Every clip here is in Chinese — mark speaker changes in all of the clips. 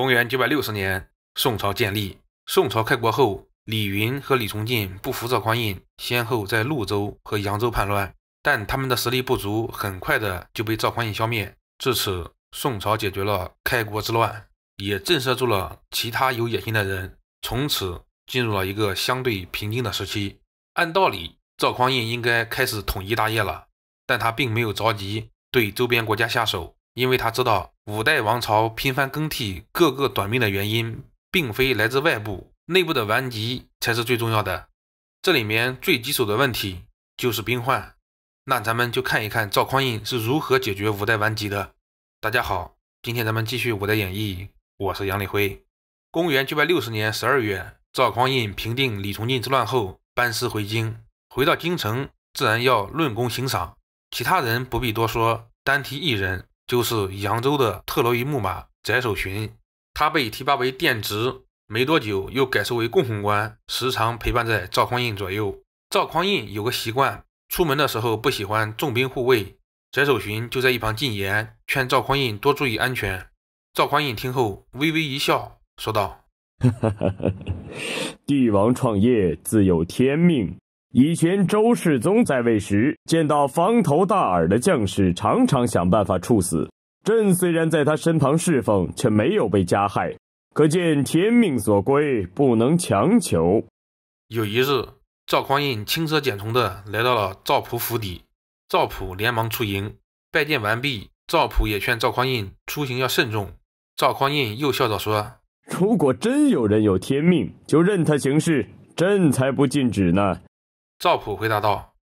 Speaker 1: 公元九百六十年，宋朝建立。宋朝开国后，李云和李重进不服赵匡胤，先后在潞州和扬州叛乱，但他们的实力不足，很快的就被赵匡胤消灭。至此，宋朝解决了开国之乱，也震慑住了其他有野心的人，从此进入了一个相对平静的时期。按道理，赵匡胤应该开始统一大业了，但他并没有着急对周边国家下手。因为他知道五代王朝频繁更替、各个短命的原因，并非来自外部，内部的顽疾才是最重要的。这里面最棘手的问题就是兵患。那咱们就看一看赵匡胤是如何解决五代顽疾的。大家好，今天咱们继续《五代演义》，我是杨立辉。公元九百六十年十二月，赵匡胤平定李重进之乱后，班师回京。回到京城，自然要论功行赏。其他人不必多说，单提一人。就是扬州的特洛伊木马翟守询，他被提拔为殿直，没多久又改授为供奉官，时常陪伴在赵匡胤左右。赵匡胤有个习惯，出门的时候不喜欢重兵护卫，翟守询就在一旁进言，劝赵匡胤多注意安全。赵匡胤听后微微一笑，说道：
Speaker 2: “帝王创业自有天命。”以前周世宗在位时，见到方头大耳的将士，常常想办法处死。朕虽然在他身旁侍奉，却没有被加害，可见天命所归，不能强求。
Speaker 1: 有一日，赵匡胤轻车简从的来到了赵普府邸，赵普连忙出迎，拜见完毕，赵普也劝赵匡胤出行要慎重。赵匡胤又笑着说：“
Speaker 2: 如果真有人有天命，就任他行事，朕才
Speaker 3: 不禁止呢。”
Speaker 1: 赵普回答道：“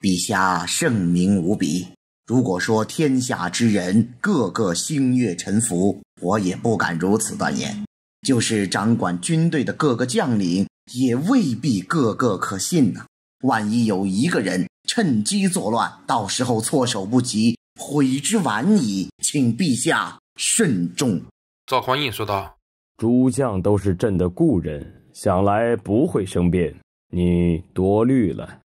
Speaker 3: 陛下圣明无比，如果说天下之人个个心悦诚服，我也不敢如此断言。就是掌管军队的各个将领，也未必个个可信呢。万一有一个人趁机作乱，到时候措手不及，悔之晚矣。请陛下慎重。”
Speaker 1: 赵匡胤说道：“
Speaker 2: 诸将都是朕的故人，想来不会生变。”
Speaker 3: 你多虑了，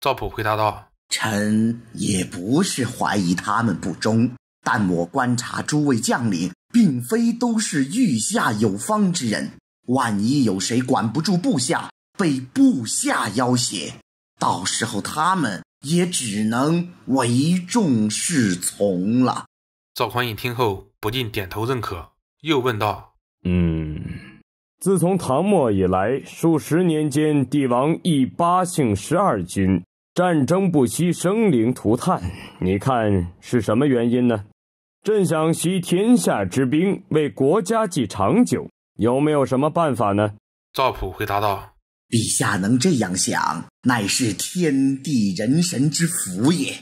Speaker 1: 赵普回答道：“
Speaker 3: 臣也不是怀疑他们不忠，但我观察诸位将领，并非都是御下有方之人。万一有谁管不住部下，被部下要挟，到时候他们也只能唯众是从了。”
Speaker 1: 赵匡胤听后不禁点头认可，又问道：“
Speaker 2: 嗯。”自从唐末以来，数十年间，帝王一八姓十二君，战争不息，生灵涂炭。你看是什么原因呢？朕想息天下之兵，为国家
Speaker 1: 计长久，
Speaker 3: 有没有什么办法呢？
Speaker 1: 赵普回答道：“
Speaker 3: 陛下能这样想，乃是天地人神之福也。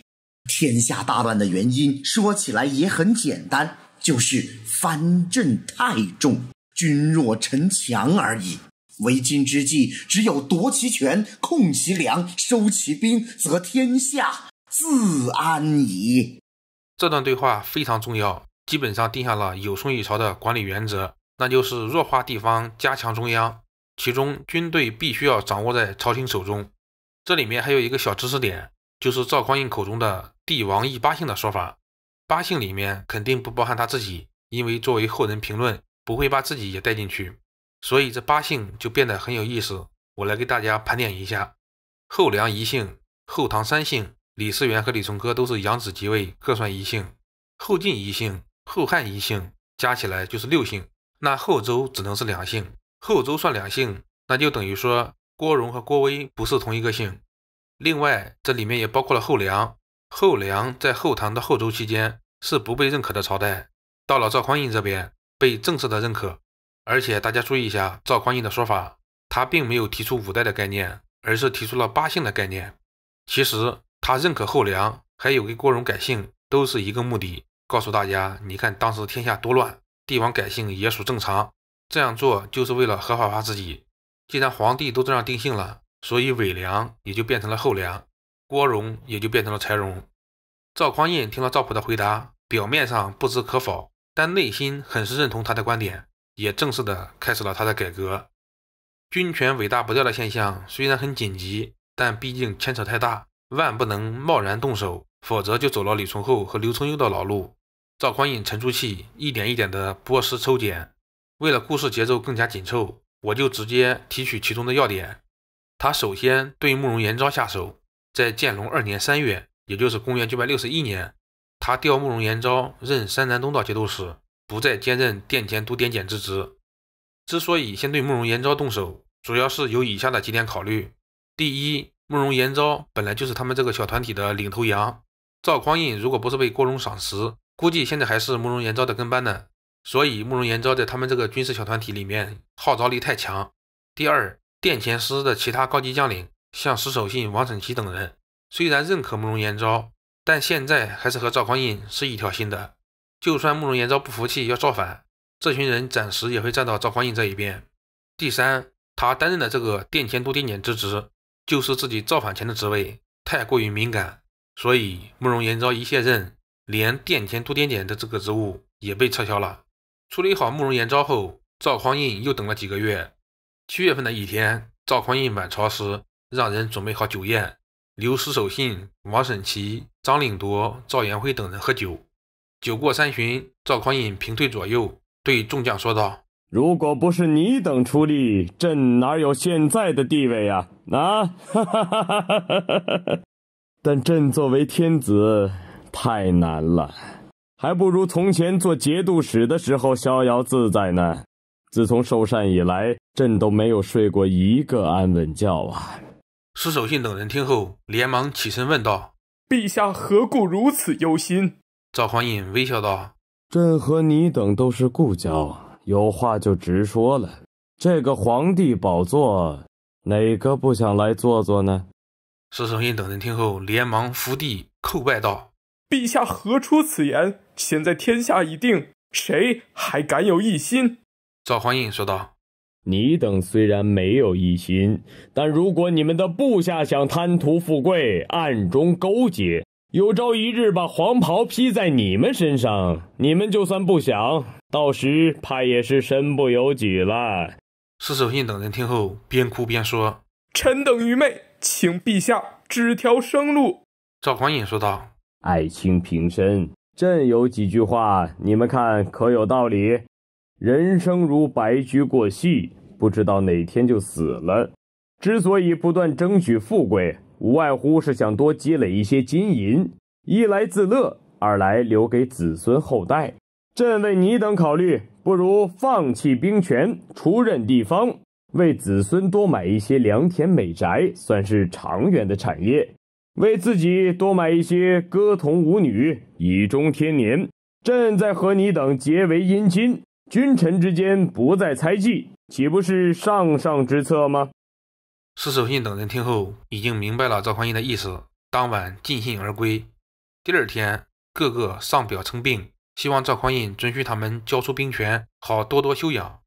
Speaker 3: 天下大乱的原因，说起来也很简单，就是藩镇太重。”君若臣强而已，为今之计，只有夺其权，控其粮，收其兵，则天下自安矣。
Speaker 1: 这段对话非常重要，基本上定下了有宋一朝的管理原则，那就是弱化地方，加强中央。其中，军队必须要掌握在朝廷手中。这里面还有一个小知识点，就是赵匡胤口中的“帝王一八姓”的说法，八姓里面肯定不包含他自己，因为作为后人评论。不会把自己也带进去，所以这八姓就变得很有意思。我来给大家盘点一下：后梁一姓，后唐三姓，李世源和李崇珂都是养子即位，各算一姓；后晋一姓，后汉一姓，加起来就是六姓。那后周只能是两姓，后周算两姓，那就等于说郭荣和郭威不是同一个姓。另外，这里面也包括了后梁，后梁在后唐的后周期间是不被认可的朝代，到了赵匡胤这边。被正式的认可，而且大家注意一下，赵匡胤的说法，他并没有提出五代的概念，而是提出了八姓的概念。其实他认可后梁，还有给郭荣改姓，都是一个目的，告诉大家，你看当时天下多乱，帝王改姓也属正常，这样做就是为了合法化自己。既然皇帝都这样定性了，所以伪梁也就变成了后梁，郭荣也就变成了柴荣。赵匡胤听了赵普的回答，表面上不知可否。但内心很是认同他的观点，也正式的开始了他的改革。军权伟大不掉的现象虽然很紧急，但毕竟牵扯太大，万不能贸然动手，否则就走了李崇厚和刘承佑的老路。赵匡胤沉住气，一点一点的剥丝抽茧。为了故事节奏更加紧凑，我就直接提取其中的要点。他首先对慕容延昭下手，在建隆二年三月，也就是公元九百六十一年。他调慕容延昭任山南东道节度使，不再兼任殿前都点检之职。之所以先对慕容延昭动手，主要是有以下的几点考虑：第一，慕容延昭本来就是他们这个小团体的领头羊。赵匡胤如果不是被郭荣赏识，估计现在还是慕容延昭的跟班呢。所以，慕容延昭在他们这个军事小团体里面号召力太强。第二，殿前司的其他高级将领，像石守信、王审琦等人，虽然认可慕容延昭。但现在还是和赵匡胤是一条心的，就算慕容延昭不服气要造反，这群人暂时也会站到赵匡胤这一边。第三，他担任的这个殿前都点检之职，就是自己造反前的职位，太过于敏感，所以慕容延昭一卸任，连殿前都点检的这个职务也被撤销了。处理好慕容延昭后，赵匡胤又等了几个月，七月份的一天，赵匡胤满朝时，让人准备好酒宴，刘师守信、王审琦。张领铎、赵延辉等人喝酒，酒过三巡，赵匡胤平退左右，对众将说道：“
Speaker 2: 如果不是你等出力，朕哪有现在的地位呀？啊！但朕作为天子，太难了，还不如从前做节度使的时候逍遥自在呢。自从受禅以来，朕都没有睡过一个安稳觉啊！”
Speaker 1: 石守信等人听后，连忙起身问道。陛下何故如此忧心？赵匡胤微笑道：“
Speaker 2: 朕和你等都是故交，有话就直说了。这个皇帝宝座，哪个不想来坐坐
Speaker 1: 呢？”石承信等人听后，连忙伏地叩拜道：“
Speaker 2: 陛下何出此言？现在天下已定，谁还敢有异心？”
Speaker 1: 赵匡胤说道。
Speaker 2: 你等虽然没有异心，但如果你们的部下想贪图富贵，暗中勾结，有朝一日把黄袍披在你们身上，你们就算不想，到时怕也是
Speaker 1: 身不由己了。司守信等人听后，边哭边说：“臣等愚昧，请陛下指条生路。”赵匡胤说道：“
Speaker 2: 爱卿平身，朕有几句话，你们看可有道理？人生如白驹过隙。”不知道哪天就死了。之所以不断争取富贵，无外乎是想多积累一些金银，一来自乐，二来留给子孙后代。朕为你等考虑，不如放弃兵权，出任地方，为子孙多买一些良田美宅，算是长远的产业；为自己多买一些歌童舞女，以终天年。朕再和你等结为姻亲，君臣之间不再猜忌。岂不是上上之策吗？
Speaker 1: 石守信等人听后，已经明白了赵匡胤的意思。当晚尽兴而归。第二天，个个上表称病，希望赵匡胤准许他们交出兵权，好多多休养。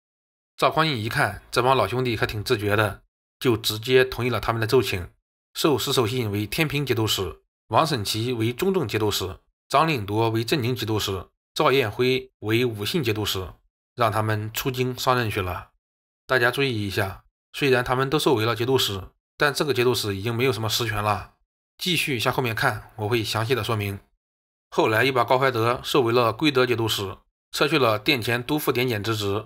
Speaker 1: 赵匡胤一看，这帮老兄弟还挺自觉的，就直接同意了他们的奏请，授石守信为天平节度使，王审琦为中正节度使，张领铎为镇宁节度使，赵彦辉为武信节度使，让他们出京上任去了。大家注意一下，虽然他们都受为了节度使，但这个节度使已经没有什么实权了。继续向后面看，我会详细的说明。后来又把高怀德收为了归德节度使，撤去了殿前都副点检之职。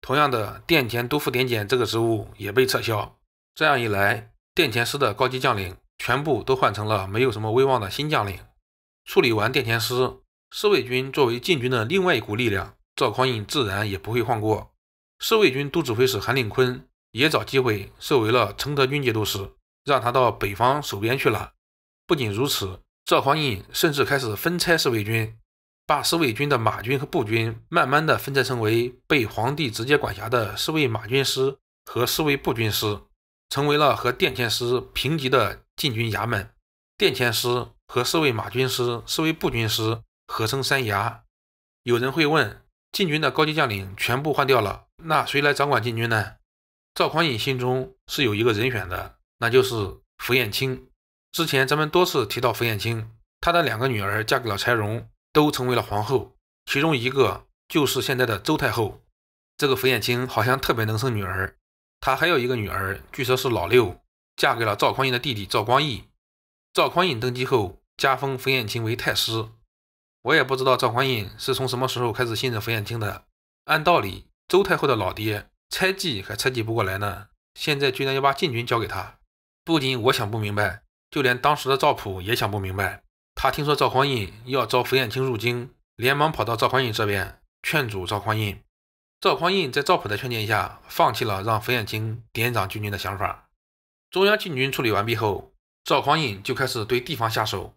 Speaker 1: 同样的，殿前都副点检这个职务也被撤销。这样一来，殿前司的高级将领全部都换成了没有什么威望的新将领。处理完殿前司，侍卫军作为禁军的另外一股力量，赵匡胤自然也不会放过。侍卫军都指挥使韩令坤也找机会设为了承德军节度使，让他到北方守边去了。不仅如此，赵匡胤甚至开始分拆侍卫军，把侍卫军的马军和步军慢慢的分拆成为被皇帝直接管辖的侍卫马军师和侍卫步军师，成为了和殿前师平级的禁军衙门。殿前师和侍卫马军师、侍卫步军师合称三衙。有人会问。禁军的高级将领全部换掉了，那谁来掌管禁军呢？赵匡胤心中是有一个人选的，那就是符彦卿。之前咱们多次提到符彦卿，他的两个女儿嫁给了柴荣，都成为了皇后，其中一个就是现在的周太后。这个符彦卿好像特别能生女儿，他还有一个女儿，据说是老六，嫁给了赵匡胤的弟弟赵光义。赵匡胤登基后，加封符彦卿为太师。我也不知道赵匡胤是从什么时候开始信任符彦卿的。按道理，周太后的老爹猜忌还猜忌不过来呢，现在居然要把禁军交给他，不仅我想不明白，就连当时的赵普也想不明白。他听说赵匡胤要招符彦卿入京，连忙跑到赵匡胤这边劝阻赵匡胤。赵匡胤在赵普的劝谏下，放弃了让符彦卿典掌禁军的想法。中央禁军处理完毕后，赵匡胤就开始对地方下手。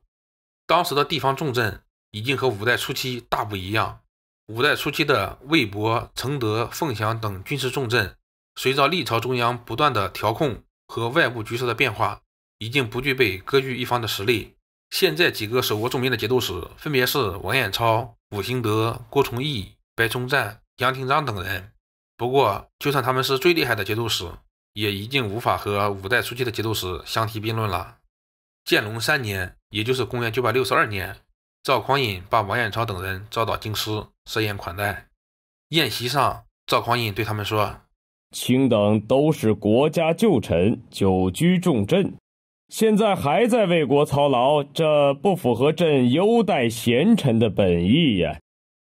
Speaker 1: 当时的地方重镇。已经和五代初期大不一样。五代初期的魏博、承德、凤翔等军事重镇，随着历朝中央不断的调控和外部局势的变化，已经不具备割据一方的实力。现在几个手握重兵的节度使，分别是王彦超、伍兴德、郭崇义、白崇赞、杨廷璋等人。不过，就算他们是最厉害的节度使，也已经无法和五代初期的节度使相提并论了。建隆三年，也就是公元九百六十二年。赵匡胤把王彦超等人招到京师设宴款待，宴席上，赵匡胤对他们说：“
Speaker 2: 卿等都是国家旧臣，久居重镇，现在还在为国操劳，这不符合朕优待贤臣的本意呀。”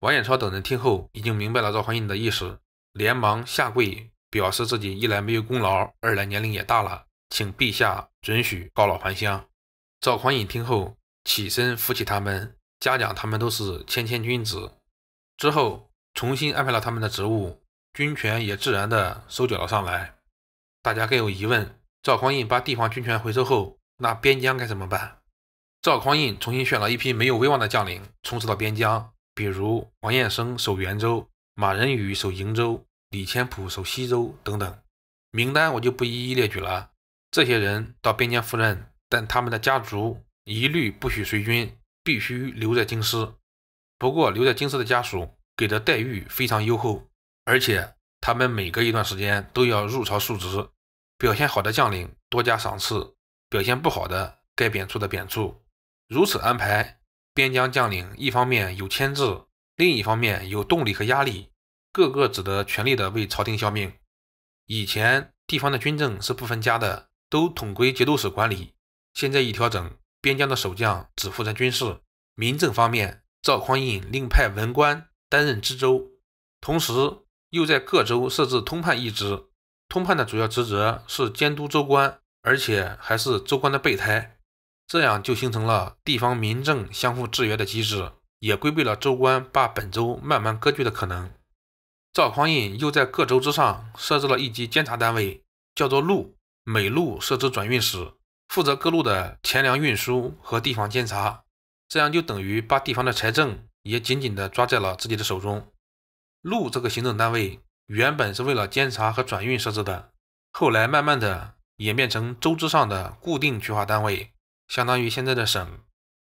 Speaker 1: 王彦超等人听后，已经明白了赵匡胤的意思，连忙下跪，表示自己一来没有功劳，二来年龄也大了，请陛下准许告老还乡。赵匡胤听后，起身扶起他们。嘉奖他们都是谦谦君子，之后重新安排了他们的职务，军权也自然的收缴了上来。大家更有疑问：赵匡胤把地方军权回收后，那边疆该怎么办？赵匡胤重新选了一批没有威望的将领，充实到边疆，比如王彦生守袁州，马仁宇守瀛州，李谦普守西州等等。名单我就不一一列举了。这些人到边疆赴任，但他们的家族一律不许随军。必须留在京师，不过留在京师的家属给的待遇非常优厚，而且他们每隔一段时间都要入朝述职，表现好的将领多加赏赐，表现不好的该贬黜的贬黜。如此安排，边疆将领一方面有牵制，另一方面有动力和压力，个个只得全力的为朝廷效命。以前地方的军政是不分家的，都统归节度使管理，现在一调整。边疆的守将只负责军事，民政方面，赵匡胤另派文官担任知州，同时又在各州设置通判一职。通判的主要职责是监督州官，而且还是州官的备胎。这样就形成了地方民政相互制约的机制，也规避了州官把本州慢慢割据的可能。赵匡胤又在各州之上设置了一级监察单位，叫做路，每路设置转运使。负责各路的钱粮运输和地方监察，这样就等于把地方的财政也紧紧的抓在了自己的手中。路这个行政单位原本是为了监察和转运设置的，后来慢慢的演变成州之上的固定区划单位，相当于现在的省。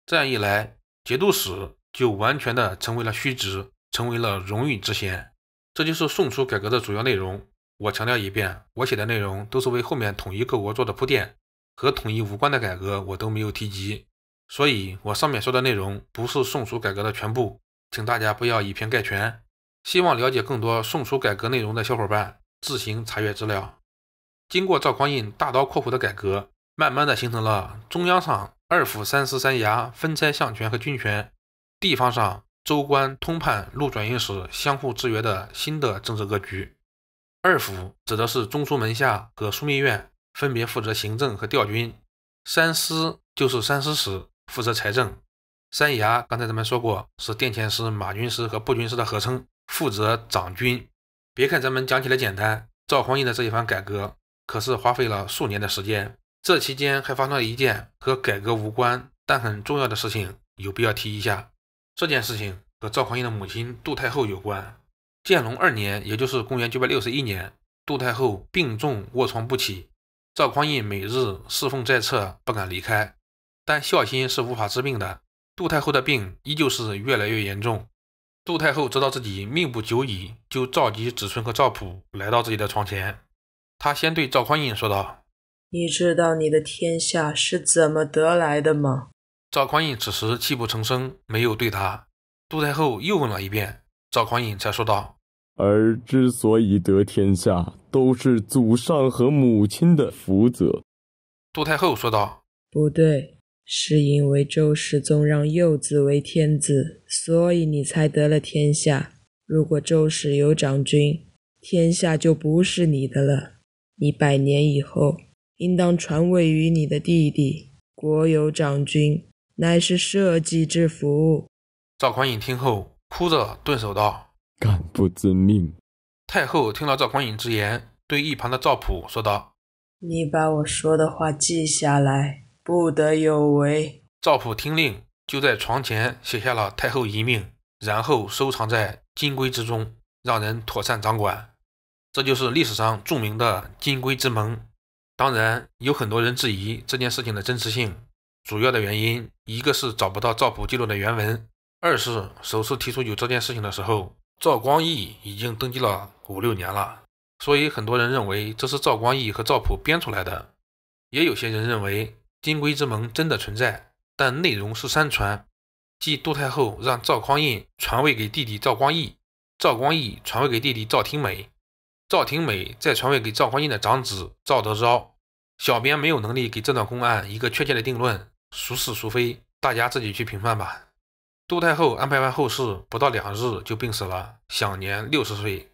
Speaker 1: 这样一来，节度使就完全的成为了虚职，成为了荣誉之衔。这就是宋初改革的主要内容。我强调一遍，我写的内容都是为后面统一各国做的铺垫。和统一无关的改革我都没有提及，所以我上面说的内容不是宋书改革的全部，请大家不要以偏概全。希望了解更多宋书改革内容的小伙伴自行查阅资料。经过赵匡胤大刀阔斧的改革，慢慢的形成了中央上二府三司三衙分拆相权和军权，地方上州官通判路转运使相互制约的新的政治格局。二府指的是中书门下和枢密院。分别负责行政和调军，三司就是三司使，负责财政。三衙刚才咱们说过，是殿前司、马军司和步军司的合称，负责掌军。别看咱们讲起来简单，赵匡胤的这一番改革可是花费了数年的时间。这期间还发生了一件和改革无关但很重要的事情，有必要提一下。这件事情和赵匡胤的母亲杜太后有关。建隆二年，也就是公元九百六十一年，杜太后病重卧床不起。赵匡胤每日侍奉在侧，不敢离开，但孝心是无法治病的。杜太后的病依旧是越来越严重。杜太后知道自己命不久矣，就召集子孙和赵普来到自己的床前。他先对赵匡胤说道：“你知道你
Speaker 2: 的天下是怎么得来的吗？”
Speaker 1: 赵匡胤此时泣不成声，没有对他。杜太后又问了一遍，赵匡胤才说道。
Speaker 2: 而之所以得天下，都是祖上和母亲的福泽。”
Speaker 1: 杜太后说道，“
Speaker 2: 不对，是因为周世宗让幼子为天子，所以你才得了天下。如果周氏有长君，天下就不是你的了。你百年以后，应当传位于你的弟弟。国有长君，乃是社稷之福。”
Speaker 1: 赵匡胤听后，哭着顿首道。
Speaker 2: 敢不遵命？
Speaker 1: 太后听了赵匡胤之言，对一旁的赵普说道：“你把我说的话记
Speaker 2: 下来，不得有违。”
Speaker 1: 赵普听令，就在床前写下了太后遗命，然后收藏在金龟之中，让人妥善掌管。这就是历史上著名的金龟之盟。当然，有很多人质疑这件事情的真实性，主要的原因一个是找不到赵普记录的原文，二是首次提出有这件事情的时候。赵光义已经登基了五六年了，所以很多人认为这是赵光义和赵普编出来的。也有些人认为金龟之盟真的存在，但内容是三传，即杜太后让赵匡胤传位给弟弟赵光义，赵光义传位给弟弟赵廷美，赵廷美再传位给赵匡胤的长子赵德昭。小编没有能力给这段公案一个确切的定论，孰是孰非，大家自己去评判吧。杜太后安排完后事，不到两日就病死了，享年六十岁。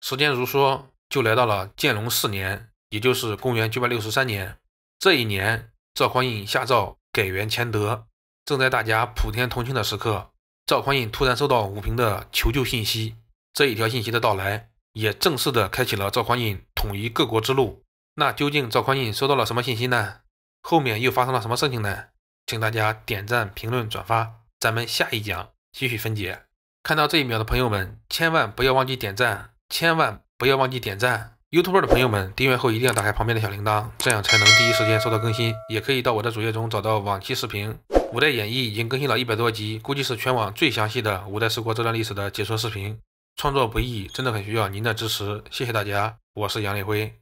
Speaker 1: 时间如梭，就来到了建隆四年，也就是公元九百六十三年。这一年，赵匡胤下诏改元乾德。正在大家普天同庆的时刻，赵匡胤突然收到武平的求救信息。这一条信息的到来，也正式的开启了赵匡胤统一各国之路。那究竟赵匡胤收到了什么信息呢？后面又发生了什么事情呢？请大家点赞、评论、转发。咱们下一讲继续分解。看到这一秒的朋友们，千万不要忘记点赞，千万不要忘记点赞。YouTube 的朋友们，订阅后一定要打开旁边的小铃铛，这样才能第一时间收到更新。也可以到我的主页中找到往期视频《五代演义》，已经更新了一百多集，估计是全网最详细的五代十国这段历史的解说视频。创作不易，真的很需要您的支持，谢谢大家。我是杨立辉。